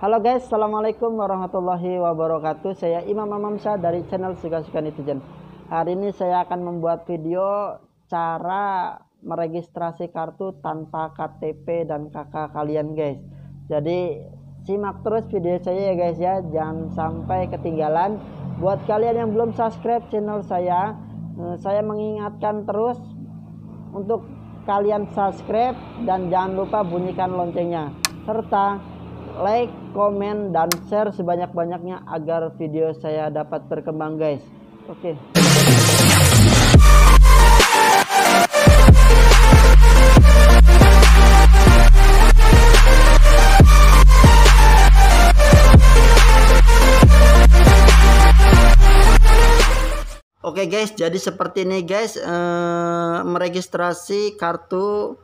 Halo guys, Assalamualaikum warahmatullahi wabarakatuh Saya Imam Imam dari channel Suka-Suka Netizen Hari ini saya akan membuat video cara meregistrasi kartu tanpa KTP dan KK kalian guys Jadi simak terus video saya ya guys ya Jangan sampai ketinggalan Buat kalian yang belum subscribe channel saya eh, Saya mengingatkan terus untuk kalian subscribe dan jangan lupa bunyikan loncengnya serta like, komen, dan share sebanyak-banyaknya agar video saya dapat berkembang guys. Oke. Oke okay guys, jadi seperti ini guys, eh, meregistrasi kartu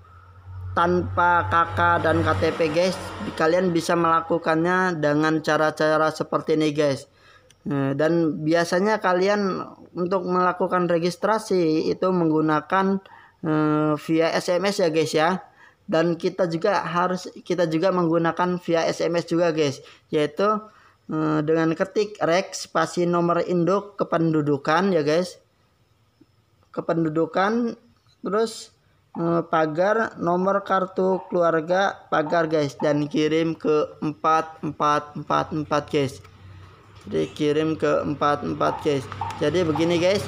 tanpa KK dan KTP guys kalian bisa melakukannya dengan cara-cara seperti ini guys nah, dan biasanya kalian untuk melakukan registrasi itu menggunakan eh, via SMS ya guys ya dan kita juga harus kita juga menggunakan via SMS juga guys yaitu eh, dengan ketik rek spasi nomor induk kependudukan ya guys kependudukan terus Eh, pagar nomor kartu keluarga pagar guys dan kirim ke 4444 guys jadi kirim ke 44 guys jadi begini guys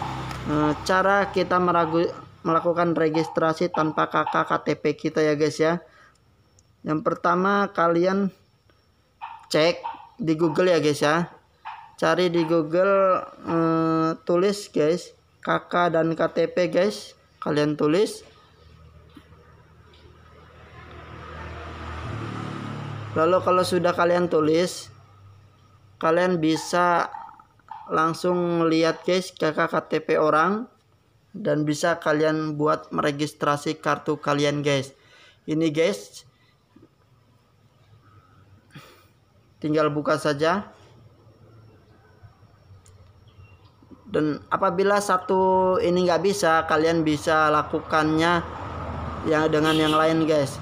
eh, cara kita meragu melakukan registrasi tanpa kakak KTP kita ya guys ya yang pertama kalian cek di Google ya guys ya cari di Google eh, tulis guys kakak dan KTP guys kalian tulis Lalu kalau sudah kalian tulis, kalian bisa langsung lihat guys kakak KTP orang dan bisa kalian buat meregistrasi kartu kalian guys. Ini guys tinggal buka saja. Dan apabila satu ini nggak bisa, kalian bisa lakukannya yang dengan yang lain guys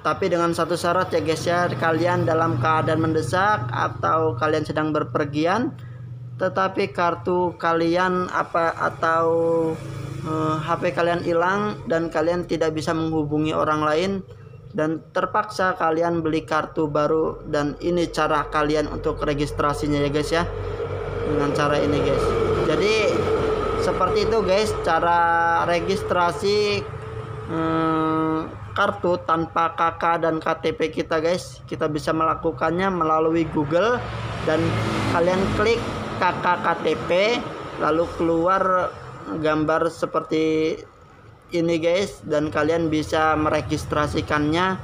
tapi dengan satu syarat ya guys ya kalian dalam keadaan mendesak atau kalian sedang berpergian tetapi kartu kalian apa atau uh, eh, HP kalian hilang dan kalian tidak bisa menghubungi orang lain dan terpaksa kalian beli kartu baru dan ini cara kalian untuk registrasinya ya guys ya dengan cara ini guys jadi seperti itu guys cara registrasi eh, kartu tanpa KK dan KTP kita guys kita bisa melakukannya melalui Google dan kalian klik KK KTP lalu keluar gambar seperti ini guys dan kalian bisa meregistrasikannya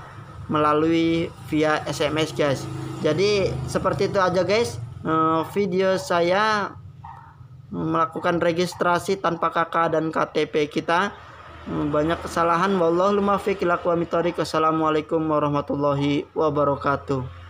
melalui via SMS guys jadi seperti itu aja guys eh, video saya melakukan registrasi tanpa KK dan KTP kita Hmm, banyak kesalahan wallahu muwaffiq ila aqwamit Assalamualaikum warahmatullahi wabarakatuh.